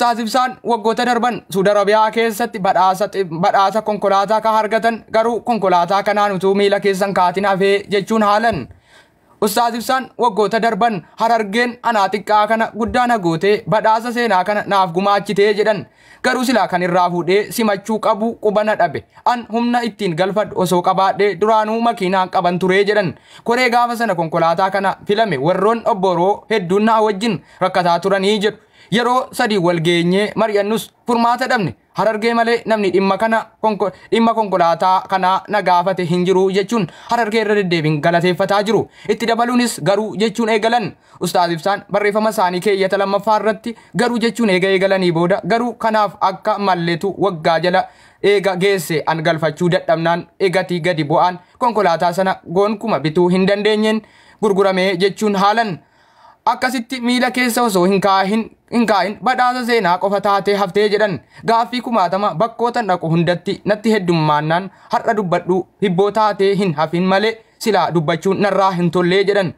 Ministeerri waggoota darban Suud Arabiyaa keessatti badhaasa konkolaataa kan argatan garuu konkolaataa kanaan utuu miila keessan kaatin hafee jechuun haalan. Ustaaz waggoota darban harargeen anaa xiqqaa kana guddaan hagootee badhaasa seenaa kana naaf gumaachitee jedhan garuu silaa kan irraa fuudhee simachuu qabu qubana dhabe an humna ittiin galfadhu osoo qabaadhe duraanuu makiinaa qaban turee jedhan koree gaafa sana konkolaataa kana filame warroon obboroo hedduun wajjin rakkataa turanii jedhu. yeroo sadii walgeenyee mari'annus furmaata dhabne harargee malee namni dhimma kana dhimma konkolaataa kanaa nagaafate hin jiru jechuun harargee irra deddeebiin galateeffataa jiru dabaluunis garuu jechuun eegalan ustaaz barreeffama isaanii keeyyata lammaffaa irratti garuu jechuun eega eegalanii booda garuu kanaaf akka malleetu waggaa jala eega geesse an galfachuu dadhabnaan eegatii gadi bu'aan konkolaataa sana gonkumaa bituu hin dandeenyeen gurguramee jechuun haalan akkasitti miila keessa osoo hin kaahin Ingaa'in badhaasa seenaa qofa taatee haftee jedhan gaaffii kumaatama bakkoota dhaqu hundatti natti heddummaannaan har'a dubbadhu hibboo taatee hin hafin malee silaa dubbachuun narraa hin tollee jedhan.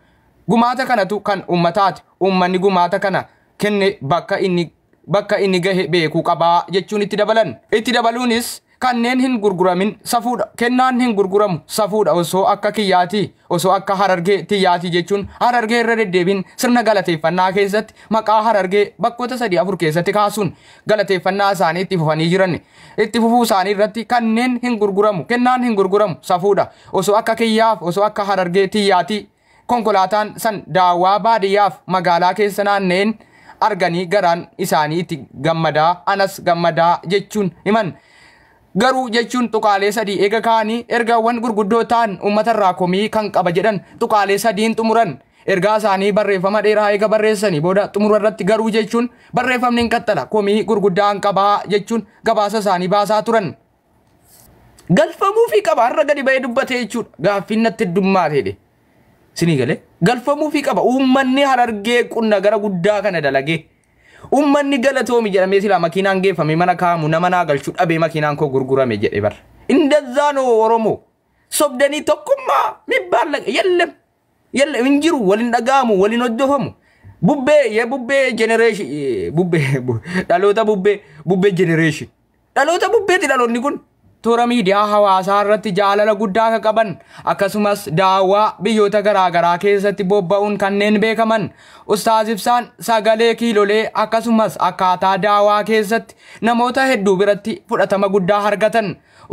Gumaata kanatu kan uummataati. Uummanni gumaata kana kenne bakka inni gahe beekuu qabaa jechuun itti dabalan. Itti kanneen hin gurguramin safuudha kennaan hin gurguramu safuudha osoo akka kiyyaati osoo akka harargee tiyyaati jechuun harargee irra deddeebiin sirna galateeffannaa keessatti maqaa harargee bakkoota sadii afur keessatti kaasuun galateeffannaa isaanii itti fufanii jiran itti fufuu isaanii irratti kanneen hin gurguramu kennaan hin gurguramu safuudha osoo akka kiyyaaf osoo akka harargee tiyyaati konkolaataan san daawwaa baadiyyaaf magaalaa keessa naanneen arganii garaan isaanii itti gammadaa anas gammadaa jechuun himan garuu jechuun tuqaalee sadii eega kaanii ergaawwan gurguddoo ta'an uummatarraa komii kan qaba jedhan tuqaalee sadiin xumuran ergaa isaanii barreeffama dheeraa eega barreessanii booda xumura irratti garuu jechuun barreeffamni hin qaxxala komii gurguddaa hin qabaa jechuun gabaasa isaanii baasaa turan. Galfamuu fi qaba har'a gadi ba'ee dubbate jechuudha gaaffii natti heddummaatee sinii galee galfamuu fi qaba uummanni harargee qunna gara guddaa kana dalagee. Uummanni galatoomi jedhamee silaa makiinaan geeffame mana kaamu nama naa galchuu dhabee makiinaan koo gurgurame jedhe bara. Indazaanoo Oromoo sobdanii tokkummaa mibbaan laga yallem yallem hin jiru waliin dhaga'amu waliin hojjefamu. Bubbee yee bubbee jenereeshin bubbee dhaloota bubbee bubbee dhaloota bubbeeti dhaloonni kun. toora miidiyaa hawaasaa irratti jaalala guddaa kan qaban akkasumas daawaa biyyoota garaagaraa keessatti bobba'uun kanneen beekaman ustaazibsaan sagalee kiilolee akkasumas akkaataa daawwaa keessatti namoota hedduu biratti fudhatama guddaa argatan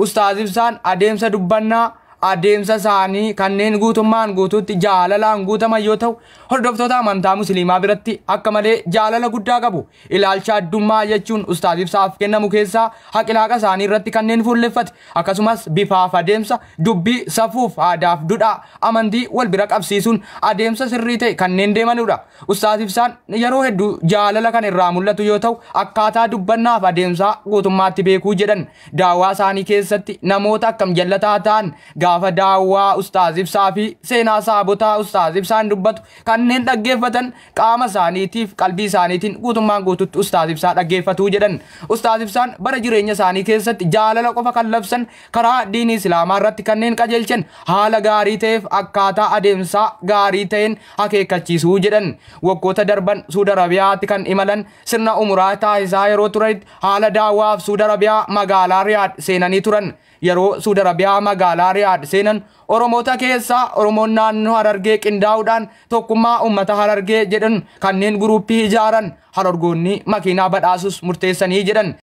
ustaazibsaan adeemsa dubbannaa adeemsa isaanii kanneen guutummaan guutuutti jaalalaan guutaman yoo ta'u hordoftoota amantaa musliimaa biratti akka malee jaalala guddaa qabu ilaalcha addummaa jechuun ustaaz kennamu keessaa haqilaaqa isaanii irratti kanneen fuulleffate akkasumas bifaaf adeemsa dubbii safuuf aadaaf dudhaa amantii wal bira qabsiisuun adeemsa sirrii ta'e kanneen deemanudha ustaaz yeroo hedduu jaalala kan irraa mul'atu yoo ta'u akkaataa dubbannaaf adeemsaa guutummaatti beekuu jedhan daawaa isaanii keessatti namoota akkam jallataa ta'an gaafa daawwaa ustaaz ibsaa fi seenaa saabotaa ustaaz ibsaan dubbatu kanneen dhaggeeffatan qaama isaaniitiif qalbii isaaniitiin guutummaan guututti ustaaz ibsaa dhaggeeffatuu jedhan. Ustaaz ibsaan bara jireenya isaanii keessatti jaalala qofa kan labsan karaa diinii islaamaa irratti kanneen qajeelchan haala gaarii ta'eef akkaataa adeemsaa gaarii ta'een akeekkachiisuu jedhan. Waggoota darban Suudi Arabiyaatti kan imalan sirna umuraa taasisaa yeroo turanitti haala daawwaaf Suudi Arabiyaa magaalaa Riyaad seenanii turan. Yeroo Suudi Arabiyaa magaalaa Riyaad seenan Oromoota keessaa Oromoon naannoo Harargee qindaa'uudhaan tokkummaa uummata Harargee jedhan kanneen guruuppii ijaaran harargoonni makiinaa badhaasus murteessanii jedhan